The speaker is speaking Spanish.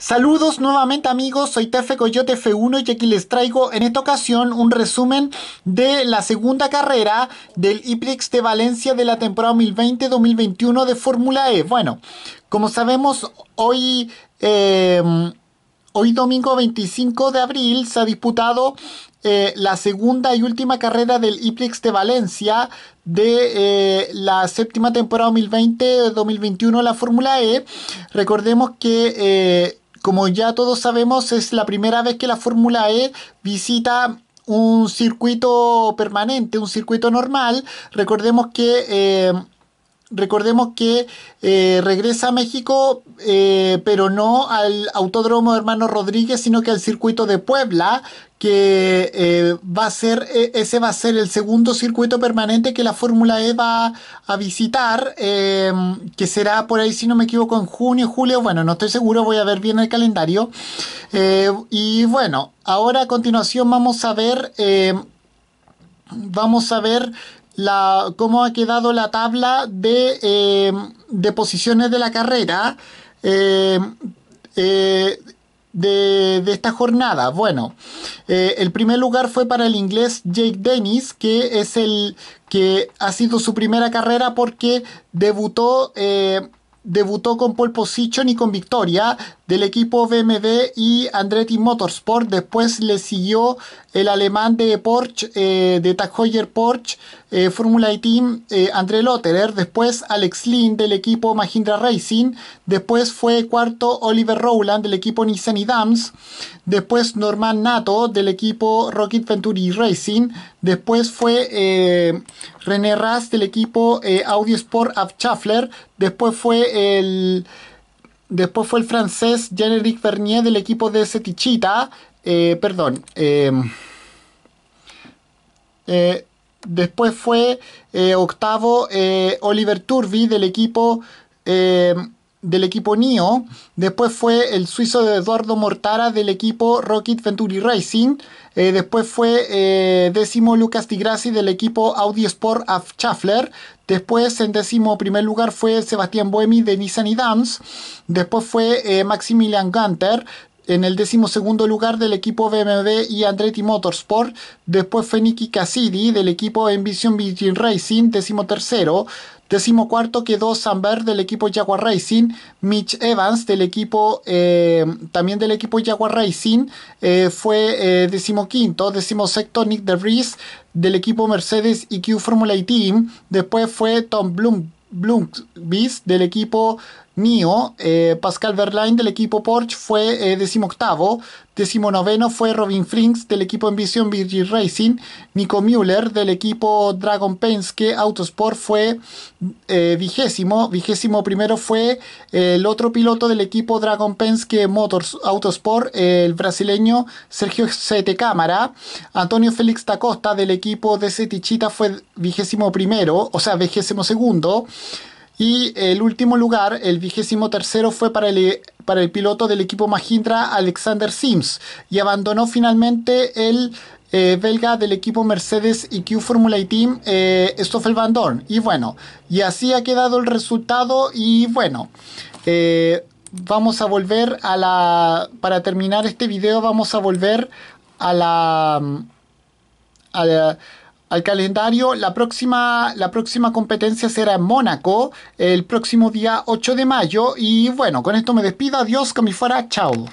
Saludos nuevamente amigos, soy Tefe Coyote F1 y aquí les traigo en esta ocasión un resumen de la segunda carrera del IPREX de Valencia de la temporada 2020-2021 de Fórmula E. Bueno, como sabemos hoy... Eh, hoy domingo 25 de abril se ha disputado eh, la segunda y última carrera del IPREX de Valencia de eh, la séptima temporada 2020-2021 de la Fórmula E. Recordemos que como ya todos sabemos, es la primera vez que la Fórmula E visita un circuito permanente, un circuito normal. Recordemos que eh, Recordemos que eh, regresa a México, eh, pero no al Autódromo Hermano Rodríguez, sino que al circuito de Puebla, que eh, va a ser, e, ese va a ser el segundo circuito permanente que la Fórmula E va a visitar, em, que será por ahí, si no me equivoco, en junio, julio, bueno, no estoy seguro, voy a ver bien el calendario. y bueno, ahora a continuación vamos a ver, em, vamos a ver cómo ha quedado la tabla de, eh, posiciones de la carrera eh, eh, de, esta jornada. Bueno, el primer lugar fue para el inglés Jake Dennis, que es el que ha sido su primera carrera porque debutó debutó con pole position y con victoria del equipo BMW y Andretti Motorsport. Después le siguió el alemán de Porsche, eh, de Tag Heuer Porsche, eh, Formula e Team, eh, André Lotterer. Después Alex Lynn del equipo Mahindra Racing. Después fue cuarto Oliver Rowland del equipo Nissan y Dams. Después Norman Nato del equipo Rocket Venturi Racing. Después fue René Rast del equipo Audi Sport Abschaffler. Después fue el Después fue el francés Jean-Éric Vernier del equipo de Setichita. Eh, perdón. Eh, eh, después fue octavo Oliver Turbi del equipo del equipo NIO, después fue el suizo de Eduardo Mortara del equipo Rocket Venturi Racing, eh, después fue eh, décimo Lucas Tigrassi del equipo Audi Sport af después en décimo primer lugar fue Sebastián Buemi de Nissan y después fue eh, Maximilian Gunter, en el segundo lugar del equipo BMW y Andretti Motorsport, después fue Nicky Cassidy del equipo Envision Virgin Racing, decimotercero, decimocuarto quedó Sambert del equipo Jaguar Racing, Mitch Evans del equipo, eh, también del equipo Jaguar Racing, eh, fue eh, quinto, décimo sexto Nick DeVries del equipo Mercedes EQ Formula e Team, después fue Tom Bloom del equipo mío. Eh, Pascal Verlaine del equipo Porsche fue octavo... Eh, decimoctavo. noveno fue Robin Frings del equipo Ambition Virgin Racing. Nico Müller del equipo Dragon Penske Autosport fue eh, vigésimo. Vigésimo primero fue el otro piloto del equipo Dragon Penske Motors Autosport, el brasileño Sergio Sete Cámara. Antonio Félix Tacosta del equipo de Setichita fue vigésimo primero, o sea, vigésimo segundo. Y el último lugar, el vigésimo tercero, fue para el, para el piloto del equipo Mahindra, Alexander Sims, y abandonó finalmente el eh, belga del equipo Mercedes IQ e Formula e Team, eh, Stoffel Van Dorn. Y bueno, y así ha quedado el resultado. Y bueno, eh, vamos a volver a la. Para terminar este video, vamos a volver a la. Mm, a la al calendario. La próxima, la próxima competencia será en Mónaco el próximo día 8 de mayo. Y bueno, con esto me despido. Adiós, que me fuera. Chao.